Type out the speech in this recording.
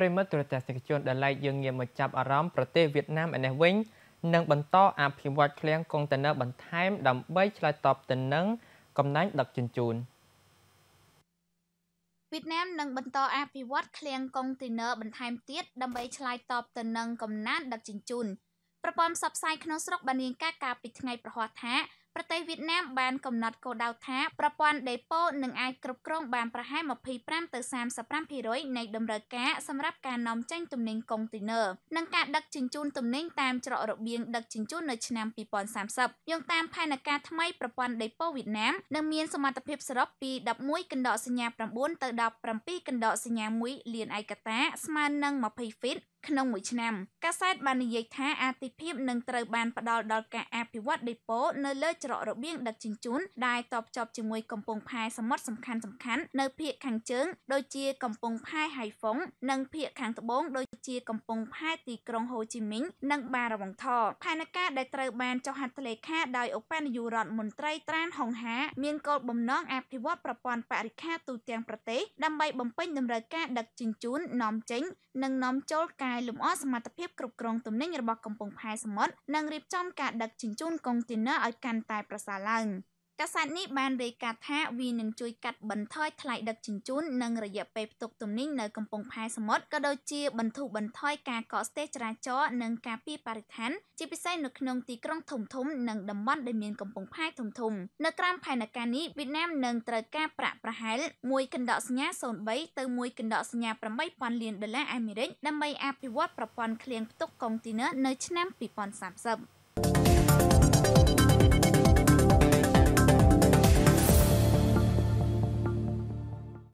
ប្រិមិត្តទូរទស្សនិកជនដែលឡែកយើងងាកមកចាប់អារម្មណ៍ប្រទេសវៀតណាមឯនេះវិញនឹងបន្តអភិវឌ្ឍឃ្លាំងកុងតឺន័របន្ថែមដើម្បីឆ្លើយតបទៅនឹងកំណែងដឹកជញ្ជូនវៀតណាមនឹងបន្តអភិវឌ្ឍឃ្លាំងកុងតឺន័របន្ថែមទៀតដើម្បីឆ្លើយតបទៅនឹងកំណែដឹកជញ្ជូនប្រព័ន្ធផ្សព្វផ្សាយក្នុងស្រុកបានរាយការណ៍កាលពីថ្ងៃប្រហ័សថាប្រទេសវៀតណាមបានកំណត់គោលដៅថាប្រព័ន្ធដេប៉ូនឹងអាចគ្រប់គ្រងបានប្រហែល25ទៅ35%នៃតម្រូវការសម្រាប់ការនាំចេញទំនិញកុងតឺន័រនិងការដឹកជញ្ជូនទំនិញតាមច្រករបៀងដឹកជញ្ជូននៅឆ្នាំ2030យោងតាមផែនការថ្មីប្រព័ន្ធដេប៉ូវៀតណាមនឹងមានសមត្ថភាពសរុបពី11កណ្ដកសញ្ញា9ទៅ17កណ្ដកសញ្ញា1លានឯកតាស្មើនឹង20ហ្វីតក្នុងមួយឆ្នាំកាសែតបាននិយាយថាអាទិភាពនឹងត្រូវបានផ្ដល់ដល់ការអភិវឌ្ឍដេប៉ូនៅលើច្រករបៀងដឹកជញ្ជូនដែលតបជាប់ជាមួយកំពង់ផែសមុទ្រសំខាន់សំខាន់នៅភ ieck ខាងជើងដូចជាកំពង់ផែហៃហ្វុងនិងភ ieck ខាងត្បូងដូចជាកំពង់ផែទីក្រុងហូជីមីញនិងបារវងថផែនការដែលត្រូវបានចុះហត្ថលេខាដោយឧបនាយករដ្ឋមន្ត្រីត្រានហុងហា មានគោលបំណងអភិវឌ្ឍប្រព័ន្ធបរិការទូទាំងប្រទេសដើម្បីបំពេញតម្រូវការដឹកជញ្ជូននាំចេញនិងនាំចូលការែលម្អសមត្ថភាពគ្រប់គ្រងទំនិញរបស់កំពង់ផែសមុទ្រនិងរៀបចំការដឹកជញ្ជូនកុងតឺន័រឲ្យកាន់តែប្រសើរឡើង។កាសែតនេះបានរាយការណ៍ថាវានឹងជួយកាត់បន្ថយថ្លៃដឹកជញ្ជូននិងរយៈពេលផ្ទុកទំនិញនៅកំពង់ផែសមុទ្រក៏ដូចជាបន្ធូរបន្ថយការកកស្ទះចរាចរណ៍និងការពារបរិស្ថានជាពិសេសនៅក្នុងទីក្រុងធំធំនិងតំបន់ដែលមានកំពង់ផែធំធំនៅក្រោមផែនការនេះវៀតណាមនឹងត្រូវការប្រាក់ប្រហែល1កណ្ដកសញ្ញា03ទៅ1កណ្ដកសញ្ញា8000លានដុល្លារអាមេរិកដើម្បីអភិវឌ្ឍប្រព័ន្ធឃ្លាំងផ្ទុកកុងទីន័រនៅឆ្នាំ2030